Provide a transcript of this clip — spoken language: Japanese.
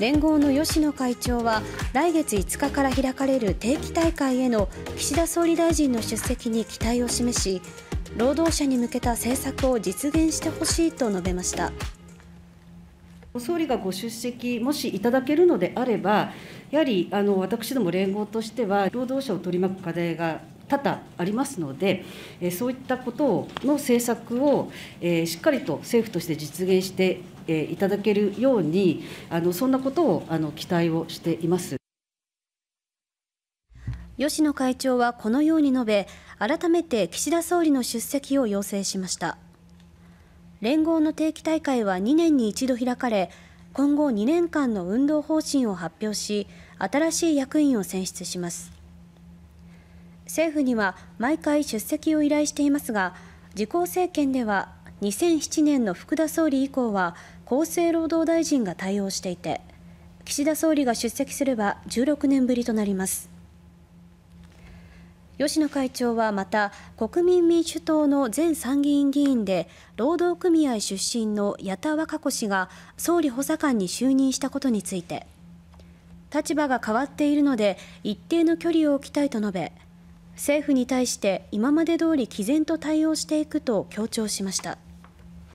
連合の吉野会長は来月5日から開かれる定期大会への岸田総理大臣の出席に期待を示し労働者に向けた政策を実現してほしいと述べました。総理がご出席、もしいただけるのであれば、やはりあの私ども連合としては、労働者を取り巻く課題が多々ありますので、そういったことの政策をしっかりと政府として実現してえいただけるように、あのそんなことをあの期待をしています。吉野会長はこのように述べ、改めて岸田総理の出席を要請しました。連合の定期大会は2年に一度開かれ、今後2年間の運動方針を発表し、新しい役員を選出します。政府には毎回出席を依頼していますが、自公政権では2007年の福田総理以降は厚生労働大臣が対応していて岸田総理が出席すれば16年ぶりとなります吉野会長はまた国民民主党の前参議院議員で労働組合出身の矢田和歌子氏が総理補佐官に就任したことについて立場が変わっているので一定の距離を置きたいと述べ政府に対して今まで通り毅然と対応していくと強調しました。